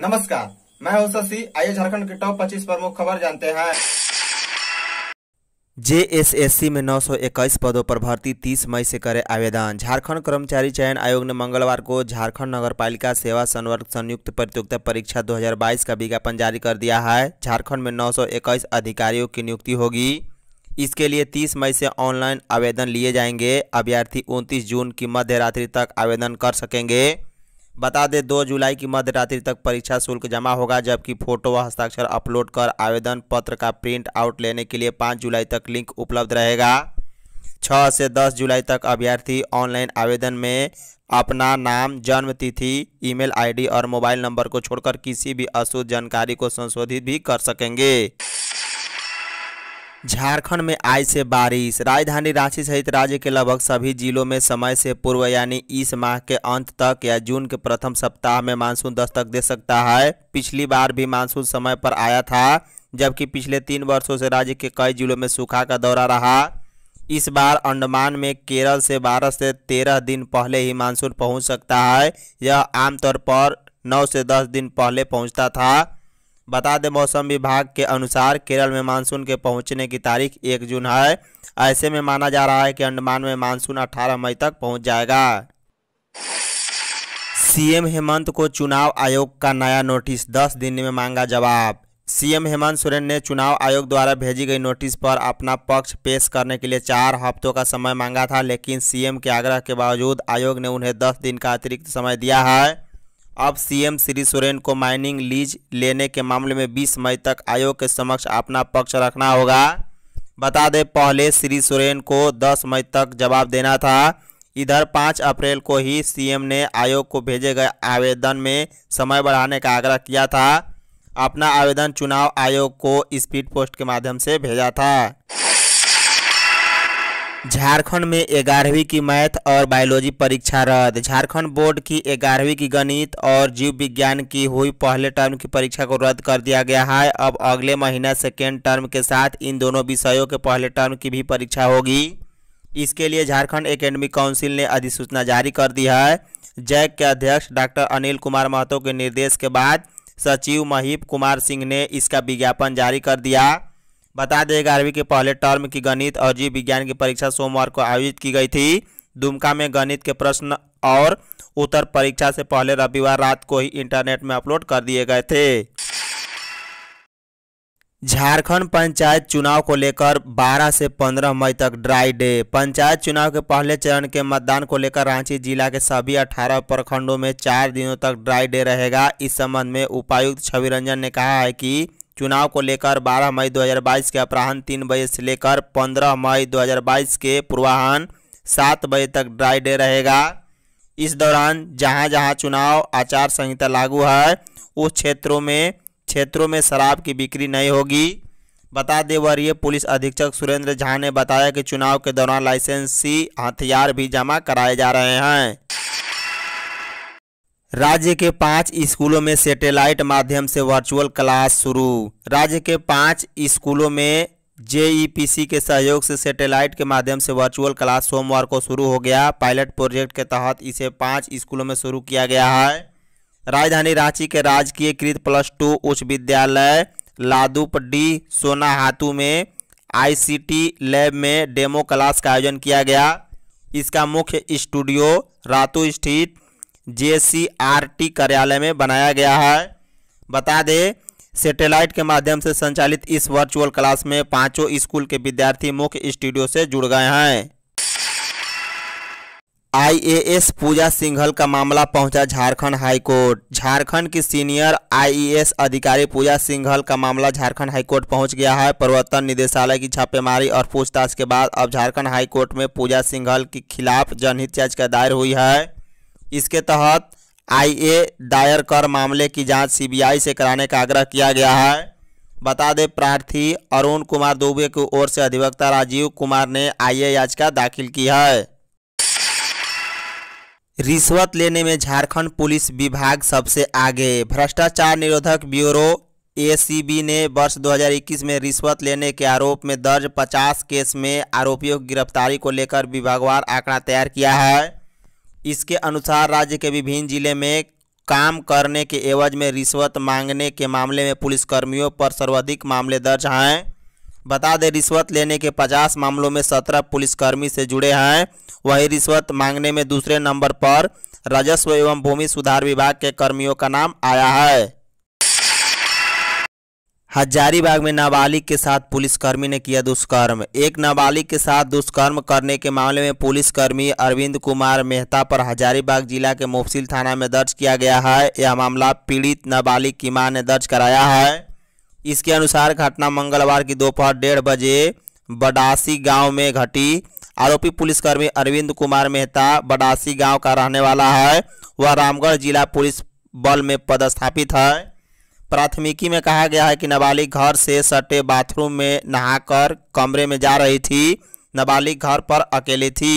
नमस्कार मैं हूं शशि आइए झारखंड के टॉप 25 प्रमुख खबर जानते हैं जेएसएससी में 921 पदों पर भर्ती 30 मई से करे आवेदन झारखंड कर्मचारी चयन आयोग ने मंगलवार को झारखंड नगरपालिका सेवा संवर्ग संयुक्त प्रतियोगिता परीक्षा 2022 का विज्ञापन जारी कर दिया है झारखंड में 921 अधिकारियों की नियुक्ति होगी इसके लिए 30 मई से ऑनलाइन आवेदन लिए जाएंगे अभ्यर्थी 29 जून की मध्य रात्रि तक आवेदन कर सकेंगे बता दें दो जुलाई की मध्य रात्रि तक परीक्षा शुल्क जमा होगा जबकि फोटो व हस्ताक्षर अपलोड कर आवेदन पत्र का प्रिंट आउट लेने के लिए पाँच जुलाई तक लिंक उपलब्ध रहेगा छः से दस जुलाई तक अभ्यर्थी ऑनलाइन आवेदन में अपना नाम जन्म तिथि ईमेल आईडी और मोबाइल नंबर को छोड़कर किसी भी अशुद्ध जानकारी को संशोधित भी कर सकेंगे झारखंड में आज से बारिश राजधानी रांची सहित राज्य के लगभग सभी जिलों में समय से पूर्व यानी इस माह के अंत तक या जून के प्रथम सप्ताह में मानसून दस्तक दे सकता है पिछली बार भी मानसून समय पर आया था जबकि पिछले तीन वर्षों से राज्य के कई जिलों में सूखा का दौरा रहा इस बार अंडमान में केरल से बारह से तेरह दिन पहले ही मानसून पहुँच सकता है यह आमतौर पर नौ से दस दिन पहले पहुँचता था बता दें मौसम विभाग के अनुसार केरल में मानसून के पहुंचने की तारीख एक जून है ऐसे में माना जा रहा है कि अंडमान में मानसून 18 मई तक पहुंच जाएगा सीएम हेमंत को चुनाव आयोग का नया नोटिस 10 दिन में मांगा जवाब सीएम हेमंत सोरेन ने चुनाव आयोग द्वारा भेजी गई नोटिस पर अपना पक्ष पेश करने के लिए चार हफ्तों का समय मांगा था लेकिन सीएम के आग्रह के बावजूद आयोग ने उन्हें दस दिन का अतिरिक्त समय दिया है अब सीएम श्री सोरेन को माइनिंग लीज लेने के मामले में 20 मई तक आयोग के समक्ष अपना पक्ष रखना होगा बता दें पहले श्री सोरेन को 10 मई तक जवाब देना था इधर 5 अप्रैल को ही सीएम ने आयोग को भेजे गए आवेदन में समय बढ़ाने का आग्रह किया था अपना आवेदन चुनाव आयोग को स्पीड पोस्ट के माध्यम से भेजा था झारखंड में ग्यारहवीं की मैथ और बायोलॉजी परीक्षा रद्द झारखंड बोर्ड की ग्यारहवीं की गणित और जीव विज्ञान की हुई पहले टर्म की परीक्षा को रद्द कर दिया गया है अब अगले महीना सेकेंड टर्म के साथ इन दोनों विषयों के पहले टर्म की भी परीक्षा होगी इसके लिए झारखंड एकेडमिक काउंसिल ने अधिसूचना जारी कर दी है जैक के अध्यक्ष डॉक्टर अनिल कुमार महतो के निर्देश के बाद सचिव महीप कुमार सिंह ने इसका विज्ञापन जारी कर दिया बता दें ग्यारहवीं के पहले टर्म की गणित और जीव विज्ञान की परीक्षा सोमवार को आयोजित की गई थी दुमका में गणित के प्रश्न और उत्तर परीक्षा से पहले रविवार रात को ही इंटरनेट में अपलोड कर दिए गए थे झारखंड पंचायत चुनाव को लेकर 12 से 15 मई तक ड्राई डे पंचायत चुनाव के पहले चरण के मतदान को लेकर रांची जिला के सभी 18 प्रखंडों में चार दिनों तक ड्राई डे रहेगा इस संबंध में उपायुक्त छवि रंजन ने कहा है कि चुनाव को लेकर 12 मई 2022 के अपराहन तीन बजे से लेकर 15 मई 2022 के पूर्वाहन सात बजे तक ड्राई डे रहेगा इस दौरान जहां जहां चुनाव आचार संहिता लागू है उस क्षेत्रों में क्षेत्रों में शराब की बिक्री नहीं होगी बता दें वरीय पुलिस अधीक्षक सुरेंद्र झा ने बताया कि चुनाव के दौरान लाइसेंसी हथियार भी जमा कराए जा रहे हैं राज्य के पाँच स्कूलों में सैटेलाइट माध्यम से वर्चुअल क्लास शुरू राज्य के पाँच स्कूलों में जेईपीसी के सहयोग से सैटेलाइट के माध्यम से वर्चुअल क्लास सोमवार को शुरू हो गया पायलट प्रोजेक्ट के तहत इसे पाँच स्कूलों में शुरू किया गया है राजधानी रांची के राजकीय कृत प्लस टू उच्च विद्यालय लादूपडी सोनाहातू में आईसीटी लैब में डेमो क्लास का आयोजन किया गया इसका मुख्य स्टूडियो रातू स्थित जे कार्यालय में बनाया गया है बता दें सैटेलाइट के माध्यम से संचालित इस वर्चुअल क्लास में पांचों स्कूल के विद्यार्थी मुख्य स्टूडियो से जुड़ गए हैं आईएएस पूजा सिंघल का मामला पहुंचा झारखंड हाईकोर्ट झारखंड की सीनियर आईएएस अधिकारी पूजा सिंघल का मामला झारखंड हाईकोर्ट पहुंच गया है प्रवर्तन निदेशालय की छापेमारी और पूछताछ के बाद अब झारखंड हाईकोर्ट में पूजा सिंघल के खिलाफ जनहित याचिका दायर हुई है इसके तहत आईए दायर कर मामले की जांच सीबीआई से कराने का आग्रह किया गया है बता दें प्रार्थी अरुण कुमार दुबे की ओर से अधिवक्ता राजीव कुमार ने आईए याचिका दाखिल की है रिश्वत लेने में झारखंड पुलिस विभाग सबसे आगे भ्रष्टाचार निरोधक ब्यूरो एसीबी ने वर्ष 2021 में रिश्वत लेने के आरोप में दर्ज 50 केस में आरोपियों की गिरफ्तारी को लेकर विभागवार आंकड़ा तैयार किया है इसके अनुसार राज्य के विभिन्न जिले में काम करने के एवज में रिश्वत मांगने के मामले में पुलिसकर्मियों पर सर्वाधिक मामले दर्ज हैं बता दें रिश्वत लेने के 50 मामलों में 17 पुलिसकर्मी से जुड़े हैं वहीं रिश्वत मांगने में दूसरे नंबर पर राजस्व एवं भूमि सुधार विभाग के कर्मियों का नाम आया है हजारीबाग में नाबालिग के साथ पुलिसकर्मी ने किया दुष्कर्म एक नाबालिग के साथ दुष्कर्म करने के मामले में पुलिसकर्मी अरविंद कुमार मेहता पर हजारीबाग जिला के मुफसिल थाना में दर्ज किया गया है यह मामला पीड़ित नाबालिग की मां ने दर्ज कराया है इसके अनुसार घटना मंगलवार की दोपहर डेढ़ बजे बडासी गाँव में घटी आरोपी पुलिसकर्मी अरविंद कुमार मेहता बडासी गाँव का रहने वाला है वह रामगढ़ जिला पुलिस बल में पदस्थापित है प्राथमिकी में कहा गया है कि नाबालिग घर से सटे बाथरूम में नहाकर कमरे में जा रही थी नाबालिग घर पर अकेली थी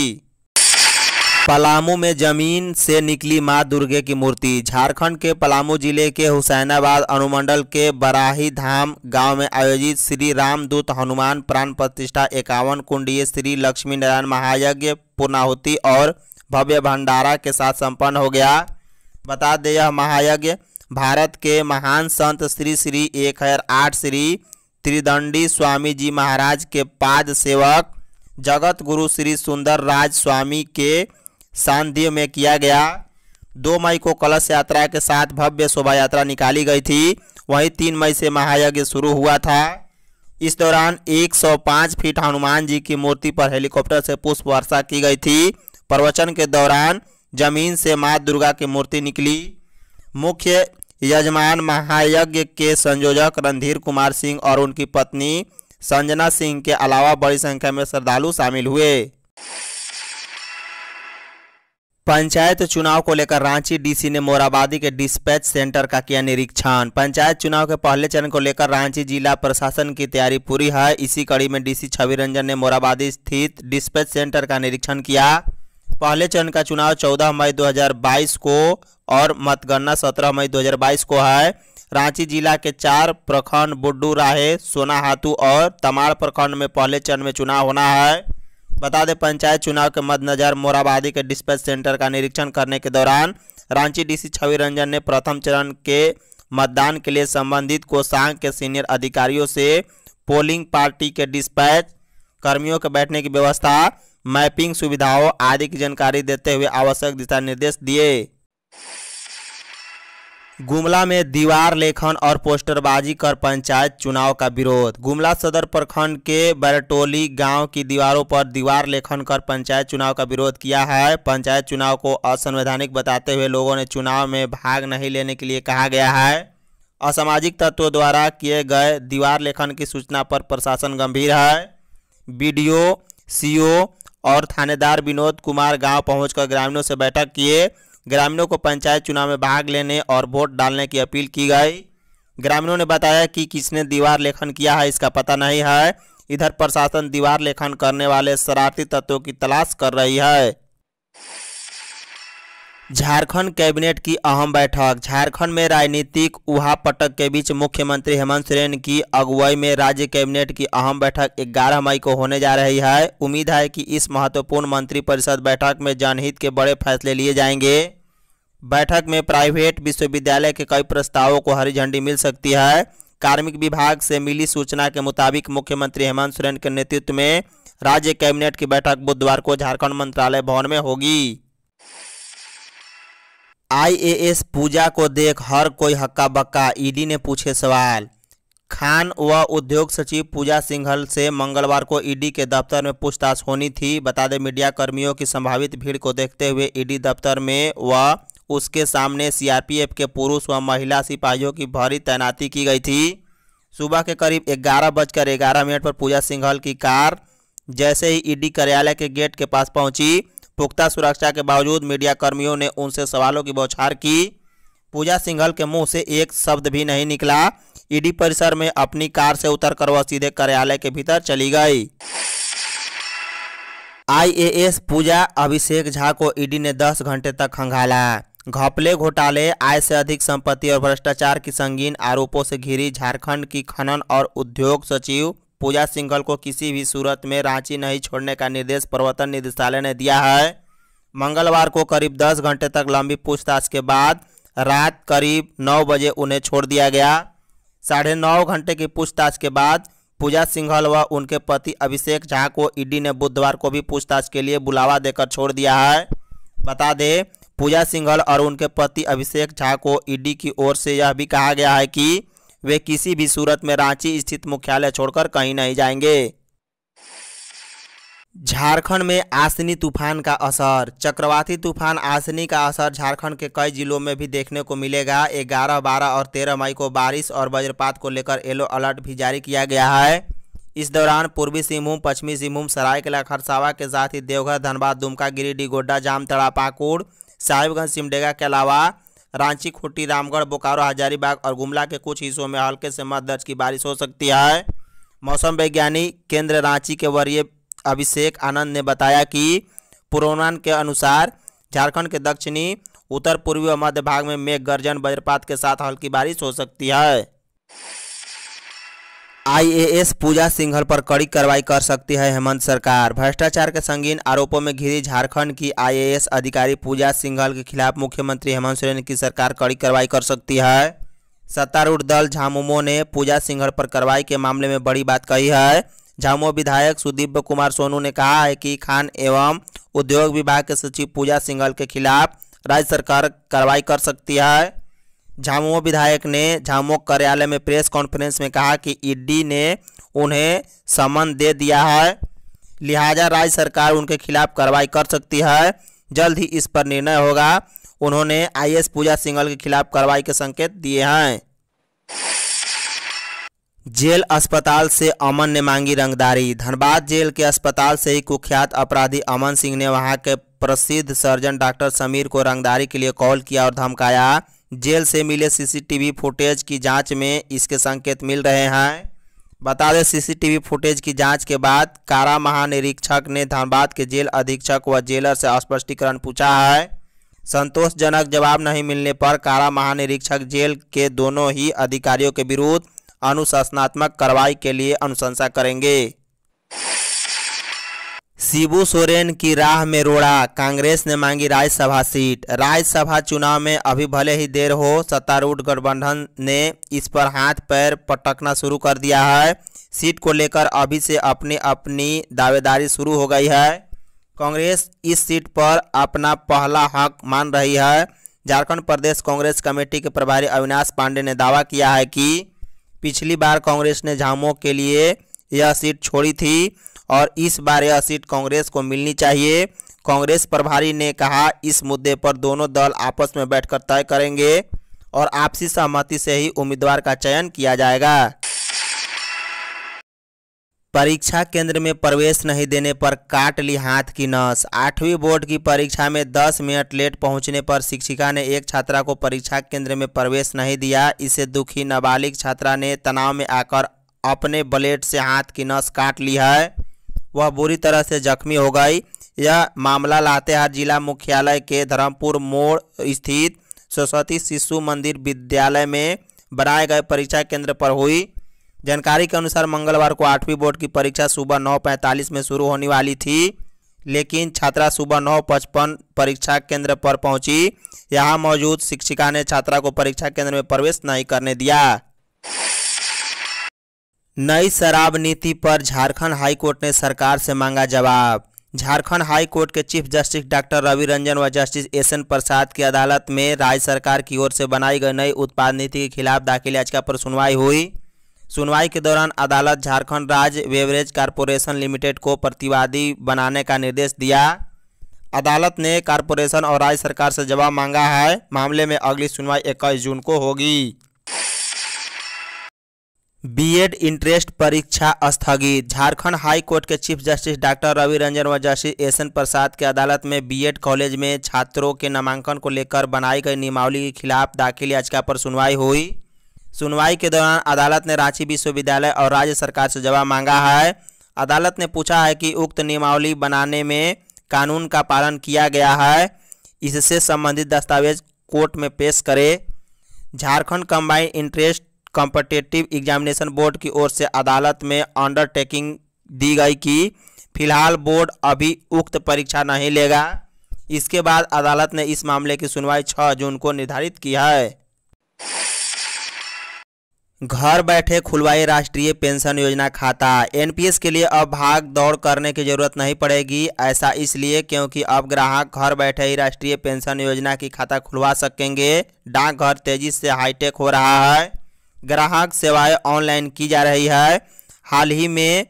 पलामू में जमीन से निकली मां दुर्गे की मूर्ति झारखंड के पलामू जिले के हुसैनाबाद अनुमंडल के बराही धाम गांव में आयोजित श्री रामदूत हनुमान प्राण प्रतिष्ठा इक्यावन कुंडीय श्री लक्ष्मी नारायण महायज्ञ पूर्णाहुति और भव्य भंडारा के साथ संपन्न हो गया बता दें यह महायज्ञ भारत के महान संत श्री श्री एक हज़ार आठ श्री त्रिदंडी स्वामी जी महाराज के पाद सेवक जगत गुरु श्री सुंदर राज स्वामी के सानिध्य में किया गया दो मई को कलश यात्रा के साथ भव्य शोभा यात्रा निकाली गई थी वहीं तीन मई से महायज्ञ शुरू हुआ था इस दौरान 105 फीट हनुमान जी की मूर्ति पर हेलीकॉप्टर से पुष्प वर्षा की गई थी प्रवचन के दौरान जमीन से माँ दुर्गा की मूर्ति निकली मुख्य यजमान महायज्ञ के संयोजक रणधीर कुमार सिंह और उनकी पत्नी संजना सिंह के अलावा बड़ी संख्या में श्रद्धालु शामिल हुए पंचायत चुनाव को लेकर रांची डीसी ने मोराबादी के डिस्पैच सेंटर का किया निरीक्षण पंचायत चुनाव के पहले चरण को लेकर रांची जिला प्रशासन की तैयारी पूरी है इसी कड़ी में डीसी छवि रंजन ने मोराबादी स्थित डिस्पैच सेंटर का निरीक्षण किया पहले चरण का चुनाव 14 मई 2022 को और मतगणना 17 मई 2022 को है रांची जिला के चार प्रखंड बुड्डू राहे सोनाहातू और तमाड़ प्रखंड में पहले चरण में चुनाव होना है बता दें पंचायत चुनाव के मद्देनजर मोराबादी के डिस्पैच सेंटर का निरीक्षण करने के दौरान रांची डीसी छवि रंजन ने प्रथम चरण के मतदान के लिए संबंधित कोषांग के सीनियर अधिकारियों से पोलिंग पार्टी के डिस्पैच कर्मियों के बैठने की व्यवस्था मैपिंग सुविधाओं आदि की जानकारी देते हुए आवश्यक दिशा निर्देश दिए गुमला में दीवार लेखन और पोस्टरबाजी कर पंचायत चुनाव का विरोध गुमला सदर प्रखंड के बरटोली गांव की दीवारों पर दीवार लेखन कर पंचायत चुनाव का विरोध किया है पंचायत चुनाव को असंवैधानिक बताते हुए लोगों ने चुनाव में भाग नहीं लेने के लिए कहा गया है असामाजिक तत्वों द्वारा किए गए दीवार लेखन की सूचना पर प्रशासन गंभीर है बी डी ओ और थानेदार विनोद कुमार गांव पहुंचकर ग्रामीणों से बैठक किए ग्रामीणों को पंचायत चुनाव में भाग लेने और वोट डालने की अपील की गई ग्रामीणों ने बताया कि किसने दीवार लेखन किया है इसका पता नहीं है इधर प्रशासन दीवार लेखन करने वाले शरारती तत्वों की तलाश कर रही है झारखंड कैबिनेट की अहम बैठक झारखंड में राजनीतिक उहापटक के बीच मुख्यमंत्री हेमंत सोरेन की अगुवाई में राज्य कैबिनेट की अहम बैठक 11 मई को होने जा रही है उम्मीद है कि इस महत्वपूर्ण मंत्रिपरिषद बैठक में जनहित के बड़े फैसले लिए जाएंगे बैठक में प्राइवेट विश्वविद्यालय के कई प्रस्तावों को हरी झंडी मिल सकती है कार्मिक विभाग से मिली सूचना के मुताबिक मुख्यमंत्री हेमंत सोरेन के नेतृत्व में राज्य कैबिनेट की बैठक बुधवार को झारखंड मंत्रालय भवन में होगी आईएएस पूजा को देख हर कोई हक्का बक्का ईडी ने पूछे सवाल खान व उद्योग सचिव पूजा सिंघल से मंगलवार को ईडी के दफ्तर में पूछताछ होनी थी बता दें मीडिया कर्मियों की संभावित भीड़ को देखते हुए ईडी दफ्तर में व उसके सामने सीआरपीएफ के पुरुष व महिला सिपाहियों की भारी तैनाती की गई थी सुबह के करीब ग्यारह बजकर ग्यारह मिनट पर पूजा सिंघल की कार जैसे ही ईडी कार्यालय के गेट के पास पहुंची पुख्ता सुरक्षा के बावजूद मीडिया कर्मियों ने उनसे सवालों की बौछार की पूजा सिंघल के मुंह से एक शब्द भी नहीं निकला ईडी परिसर में अपनी कार से उतरकर वह सीधे कार्यालय के भीतर चली गई आईएएस पूजा अभिषेक झा को ईडी ने 10 घंटे तक खंगाला घपले घोटाले आय से अधिक संपत्ति और भ्रष्टाचार की संगीन आरोपों से घिरी झारखंड की खनन और उद्योग सचिव पूजा सिंघल को किसी भी सूरत में रांची नहीं छोड़ने का निर्देश प्रवर्तन निदेशालय ने दिया है मंगलवार को करीब 10 घंटे तक लंबी पूछताछ के बाद रात करीब 9 बजे उन्हें छोड़ दिया गया साढ़े नौ घंटे की पूछताछ के बाद पूजा सिंघल व उनके पति अभिषेक झा को ईडी ने बुधवार को भी पूछताछ के लिए बुलावा देकर छोड़ दिया है बता दें पूजा सिंघल और उनके पति अभिषेक झा को ईडी की ओर से यह भी कहा गया है कि वे किसी भी सूरत में रांची स्थित मुख्यालय छोड़कर कहीं नहीं जाएंगे झारखंड में आसनी तूफान का असर चक्रवाती तूफान आसनी का असर झारखंड के कई जिलों में भी देखने को मिलेगा 11, 12 और 13 मई को बारिश और वज्रपात को लेकर येलो अलर्ट भी जारी किया गया है इस दौरान पूर्वी सिंहभूम पश्चिमी सिंहभूम सरायकला खरसावा के साथ ही देवघर धनबाद दुमका गिरिडीह गोड्डा जामतड़ा पाकुड़ साहिबगंज सिमडेगा के अलावा रांची खूंटी रामगढ़ बोकारो हजारीबाग और गुमला के कुछ हिस्सों में हल्के से मध्य दर्ज की बारिश हो सकती है मौसम वैज्ञानिक केंद्र रांची के वरीय अभिषेक आनंद ने बताया कि पूर्वानुमान के अनुसार झारखंड के दक्षिणी उत्तर पूर्वी और मध्य भाग में मेघ गर्जन वज्रपात के साथ हल्की बारिश हो सकती है आईएएस पूजा सिंघल पर कड़ी कार्रवाई कर सकती है हेमंत सरकार भ्रष्टाचार के संगीन आरोपों में घिरी झारखंड की आईएएस अधिकारी पूजा सिंघल के खिलाफ मुख्यमंत्री हेमंत सोरेन की सरकार कड़ी कार्रवाई कर सकती है सत्तारूढ़ दल झामुमो ने पूजा सिंघल पर कार्रवाई के मामले में बड़ी बात कही है झामुमो विधायक सुदीप कुमार सोनू ने कहा है कि खान एवं उद्योग विभाग के सचिव पूजा सिंघल के खिलाफ राज्य सरकार कार्रवाई कर सकती है झामुमो विधायक ने झामुमो कार्यालय में प्रेस कॉन्फ्रेंस में कहा कि ईडी ने उन्हें समन दे दिया है लिहाजा राज्य सरकार उनके खिलाफ कार्रवाई कर सकती है जल्द ही इस पर निर्णय होगा उन्होंने आई पूजा सिंगल के खिलाफ कार्रवाई के संकेत दिए हैं जेल अस्पताल से अमन ने मांगी रंगदारी धनबाद जेल के अस्पताल से ही कुख्यात अपराधी अमन सिंह ने वहां के प्रसिद्ध सर्जन डॉक्टर समीर को रंगदारी के लिए कॉल किया और धमकाया जेल से मिले सीसीटीवी फुटेज की जांच में इसके संकेत मिल रहे हैं बता दें सीसीटीवी फुटेज की जांच के बाद कारा महानिरीक्षक ने धनबाद के जेल अधीक्षक व जेलर से स्पष्टीकरण पूछा है संतोषजनक जवाब नहीं मिलने पर कारा महानिरीक्षक जेल के दोनों ही अधिकारियों के विरुद्ध अनुशासनात्मक कार्रवाई के लिए अनुशंसा करेंगे शिबू सोरेन की राह में रोड़ा कांग्रेस ने मांगी राज्यसभा सीट राज्यसभा चुनाव में अभी भले ही देर हो सत्तारूढ़ गठबंधन ने इस पर हाथ पैर पटकना शुरू कर दिया है सीट को लेकर अभी से अपनी अपनी दावेदारी शुरू हो गई है कांग्रेस इस सीट पर अपना पहला हक मान रही है झारखंड प्रदेश कांग्रेस कमेटी के प्रभारी अविनाश पांडे ने दावा किया है कि पिछली बार कांग्रेस ने झामो के लिए यह सीट छोड़ी थी और इस बार यह सीट कांग्रेस को मिलनी चाहिए कांग्रेस प्रभारी ने कहा इस मुद्दे पर दोनों दल आपस में बैठकर तय करेंगे और आपसी सहमति से ही उम्मीदवार का चयन किया जाएगा परीक्षा केंद्र में प्रवेश नहीं देने पर काट ली हाथ की नस आठवीं बोर्ड की परीक्षा में 10 मिनट लेट पहुंचने पर शिक्षिका ने एक छात्रा को परीक्षा केंद्र में प्रवेश नहीं दिया इसे दुखी नाबालिग छात्रा ने तनाव में आकर अपने ब्लेड से हाथ की नस काट ली है वह बुरी तरह से जख्मी हो गई यह मामला लातेहार जिला मुख्यालय के धर्मपुर मोड़ स्थित सरस्वती शिशु मंदिर विद्यालय में बनाए गए परीक्षा केंद्र पर हुई जानकारी के अनुसार मंगलवार को आठवीं बोर्ड की परीक्षा सुबह नौ पैंतालीस में शुरू होने वाली थी लेकिन छात्रा सुबह नौ पचपन परीक्षा केंद्र पर पहुंची यहाँ मौजूद शिक्षिका ने छात्रा को परीक्षा केंद्र में प्रवेश नहीं करने दिया नई शराब नीति पर झारखंड हाईकोर्ट ने सरकार से मांगा जवाब झारखंड हाई कोर्ट के chief justice doctor Ravi Ranjan व जस्टिस एस एन प्रसाद की अदालत में राज्य सरकार की ओर से बनाई गई नई उत्पाद नीति के खिलाफ दाखिल याचिका पर सुनवाई हुई सुनवाई के दौरान अदालत झारखंड राज्य बेवरेज कारपोरेशन लिमिटेड को प्रतिवादी बनाने का निर्देश दिया अदालत ने कारपोरेशन और राज्य सरकार से जवाब मांगा है मामले में अगली सुनवाई इक्कीस जून को होगी बीएड इंटरेस्ट परीक्षा स्थगित झारखंड हाई कोर्ट के chief justice doctor Ravi Ranjan व जस्टिस एस एन प्रसाद की अदालत में बीएड कॉलेज में छात्रों के नामांकन को लेकर बनाई गई नियमावली के खिलाफ दाखिल याचिका पर सुनवाई हुई सुनवाई के दौरान अदालत ने रांची विश्वविद्यालय और राज्य सरकार से जवाब मांगा है अदालत ने पूछा है कि उक्त नियमावली बनाने में कानून का पालन किया गया है इससे संबंधित दस्तावेज कोर्ट में पेश करे Jharkhand combined entrance competitive examination board की ओर से अदालत में अंडरटेकिंग दी गई कि फिलहाल बोर्ड अभी उक्त परीक्षा नहीं लेगा इसके बाद अदालत ने इस मामले की सुनवाई 6 जून को निर्धारित की है घर बैठे खुलवाए राष्ट्रीय पेंशन योजना खाता एनपीएस के लिए अब भाग दौड़ करने की जरूरत नहीं पड़ेगी ऐसा इसलिए क्योंकि अब ग्राहक घर बैठे ही राष्ट्रीय पेंशन योजना की खाता खुलवा सकेंगे डाकघर तेजी से हाईटेक हो रहा है ग्राहक सेवाएं ऑनलाइन की जा रही है हाल ही में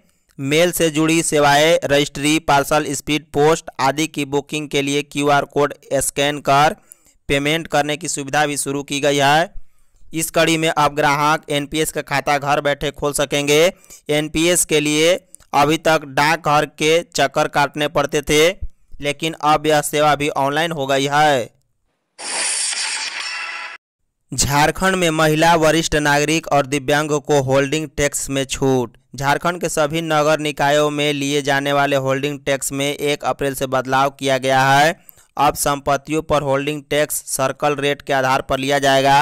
मेल से जुड़ी सेवाएं रजिस्ट्री पार्सल स्पीड पोस्ट आदि की बुकिंग के लिए क्यूआर कोड स्कैन कर पेमेंट करने की सुविधा भी शुरू की गई है इस कड़ी में अब ग्राहक एनपीएस का खाता घर बैठे खोल सकेंगे एनपीएस के लिए अभी तक डाकघर के चक्कर काटने पड़ते थे लेकिन अब यह सेवा भी ऑनलाइन हो गई है झारखंड में महिला वरिष्ठ नागरिक और दिव्यांग को होल्डिंग टैक्स में छूट झारखंड के सभी नगर निकायों में लिए जाने वाले होल्डिंग टैक्स में एक अप्रैल से बदलाव किया गया है अब संपत्तियों पर होल्डिंग टैक्स सर्कल रेट के आधार पर लिया जाएगा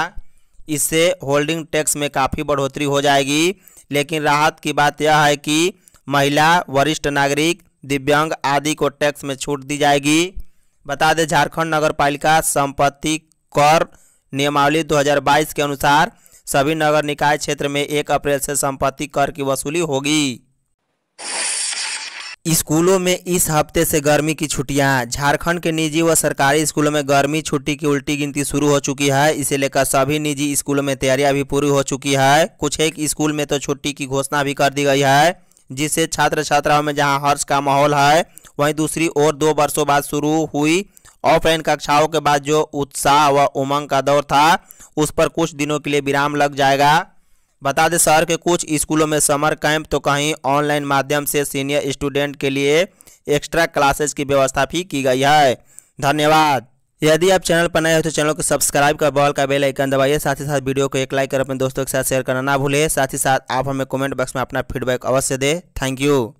इससे होल्डिंग टैक्स में काफ़ी बढ़ोतरी हो जाएगी लेकिन राहत की बात यह है कि महिला वरिष्ठ नागरिक दिव्यांग आदि को टैक्स में छूट दी जाएगी बता दें झारखंड नगर पालिका संपत्ति कर नियमावली 2022 के अनुसार सभी नगर निकाय क्षेत्र में एक अप्रैल से संपत्ति कर की वसूली होगी स्कूलों में इस हफ्ते से गर्मी की छुट्टियां झारखंड के निजी व सरकारी स्कूलों में गर्मी छुट्टी की उल्टी गिनती शुरू हो चुकी है इसे लेकर सभी निजी स्कूलों में तैयारियां भी पूरी हो चुकी है कुछ एक स्कूल में तो छुट्टी की घोषणा भी कर दी गई है जिससे छात्र छात्राओं में जहां हर्ष का माहौल है वहीं दूसरी ओर दो वर्षों बाद शुरू हुई ऑफलाइन कक्षाओं के बाद जो उत्साह व उमंग का दौर था उस पर कुछ दिनों के लिए विराम लग जाएगा बता दें शहर के कुछ स्कूलों में समर कैंप तो कहीं ऑनलाइन माध्यम से सीनियर स्टूडेंट के लिए एक्स्ट्रा क्लासेस की व्यवस्था भी की गई है धन्यवाद यदि आप चैनल पर नए हो तो चैनल को सब्सक्राइब कर बॉल का बेल आइकन दबाइए साथ ही साथ वीडियो को एक लाइक कर अपने दोस्तों के साथ शेयर करना ना भूलें साथ ही साथ आप हमें कमेंट बॉक्स में अपना फीडबैक अवश्य दें थैंक यू